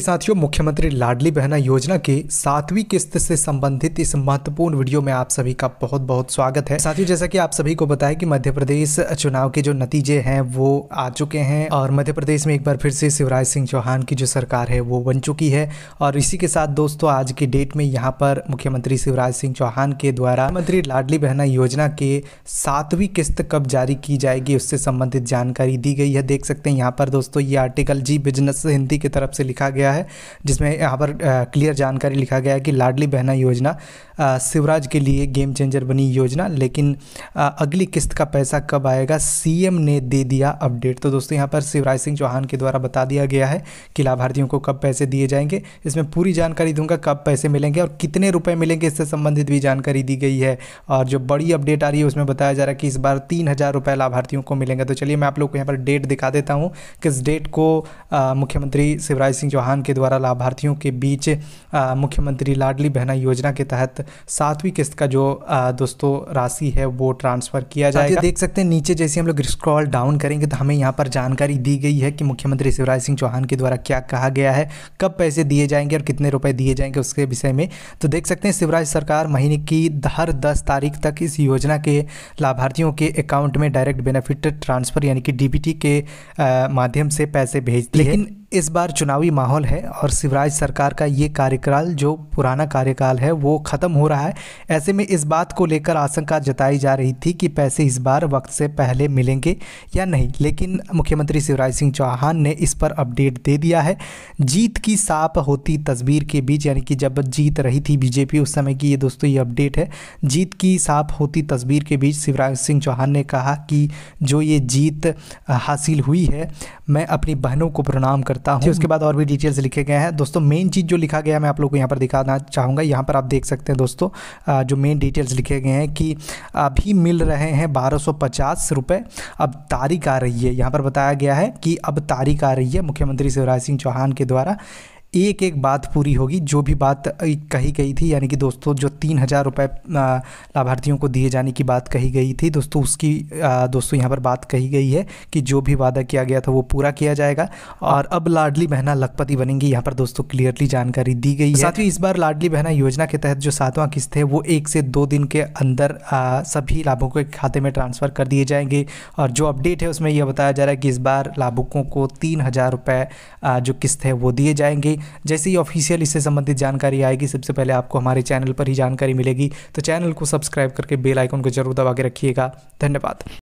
साथियों मुख्यमंत्री लाडली बहना योजना के सातवीं किस्त से संबंधित इस महत्वपूर्ण वीडियो में आप सभी का बहुत बहुत स्वागत है साथियों जैसा कि आप सभी को बताया कि मध्य प्रदेश चुनाव के जो नतीजे हैं वो आ चुके हैं और मध्य प्रदेश में एक बार फिर से शिवराज सिंह चौहान की जो सरकार है वो बन चुकी है और इसी के साथ दोस्तों आज की डेट में यहाँ पर मुख्यमंत्री शिवराज सिंह चौहान के द्वारा मुख्यमंत्री लाडली बहना योजना के सातवीं किस्त कब जारी की जाएगी उससे संबंधित जानकारी दी गई है देख सकते हैं यहाँ पर दोस्तों ये आर्टिकल जी बिजनेस हिंदी की तरफ से लिखा गया गया है जिसमें यहाँ पर क्लियर जानकारी लिखा गया है कि लाडली बहना योजना शिवराज के लिए गेम चेंजर बनी योजना लेकिन अगली किस्त का पैसा कब आएगा सीएम ने दे दिया अपडेट तो दोस्तों यहाँ पर शिवराज सिंह चौहान के द्वारा बता दिया गया है कि लाभार्थियों को कब पैसे दिए जाएंगे इसमें पूरी जानकारी दूंगा कब पैसे मिलेंगे और कितने रुपए मिलेंगे इससे संबंधित भी जानकारी दी गई है और जो बड़ी अपडेट आ रही है उसमें बताया जा रहा है कि इस बार तीन हज़ार रुपए लाभार्थियों को मिलेंगे तो चलिए मैं आप लोग को यहाँ पर डेट दिखा देता हूँ किस डेट को मुख्यमंत्री शिवराज सिंह चौहान प्रधान के द्वारा लाभार्थियों के बीच मुख्यमंत्री लाडली बहना योजना के तहत सातवीं किस्त का जो दोस्तों राशि है वो ट्रांसफ़र किया जाएगा देख सकते हैं नीचे जैसे हम लोग स्क्रॉल डाउन करेंगे तो हमें यहाँ पर जानकारी दी गई है कि मुख्यमंत्री शिवराज सिंह चौहान के द्वारा क्या कहा गया है कब पैसे दिए जाएंगे और कितने रुपए दिए जाएंगे उसके विषय में तो देख सकते हैं शिवराज सरकार महीने की हर दस तारीख तक इस योजना के लाभार्थियों के अकाउंट में डायरेक्ट बेनिफिट ट्रांसफ़र यानी कि डीबीटी के माध्यम से पैसे भेजती लेकिन है। इस बार चुनावी माहौल है और शिवराज सरकार का ये कार्यकाल जो पुराना कार्यकाल है वो ख़त्म हो रहा है ऐसे में इस बात को लेकर आशंका जताई जा रही थी कि पैसे इस बार वक्त से पहले मिलेंगे या नहीं लेकिन मुख्यमंत्री शिवराज सिंह चौहान ने इस पर अपडेट दे दिया है जीत की साप होती तस्वीर के बीच यानी कि जब जीत रही थी बीजेपी उस समय की ये दोस्तों ये अपडेट है जीत की साप होती तस्वीर के बीच शिवराज सिंह चौहान ने कहा कि जो ये जीत हासिल हुई है मैं अपनी बहनों को प्रणाम करता करता हूँ उसके बाद और भी डिटेल्स लिखे गए हैं दोस्तों मेन चीज़ जो लिखा गया मैं आप लोग को यहाँ पर दिखाना चाहूँगा यहाँ पर आप देख सकते हैं दोस्तों जो मेन डिटेल्स लिखे गए हैं कि अभी मिल रहे हैं बारह सौ अब तारीख आ रही है यहाँ पर बताया गया है कि अब तारीख आ रही है मुख्यमंत्री शिवराज सिंह चौहान के द्वारा एक एक बात पूरी होगी जो भी बात कही गई थी यानी कि दोस्तों जो तीन हज़ार रुपये लाभार्थियों को दिए जाने की बात कही गई थी दोस्तों उसकी दोस्तों यहाँ पर बात कही गई है कि जो भी वादा किया गया था वो पूरा किया जाएगा और अब लाडली बहना लखपति बनेंगी यहाँ पर दोस्तों क्लियरली जानकारी दी गई है साथ ही इस बार लाडली बहना योजना के तहत जो सातवां किस्त है वो एक से दो दिन के अंदर सभी लाभुकों के खाते में ट्रांसफ़र कर दिए जाएंगे और जो अपडेट है उसमें यह बताया जा रहा है कि इस बार लाभुकों को तीन हज़ार रुपये जो किस्त है वो दिए जाएंगे जैसे ही ऑफिशियल इससे संबंधित जानकारी आएगी सबसे पहले आपको हमारे चैनल पर ही जानकारी मिलेगी तो चैनल को सब्सक्राइब करके बेल आइकन को जरूर दबा के रखिएगा धन्यवाद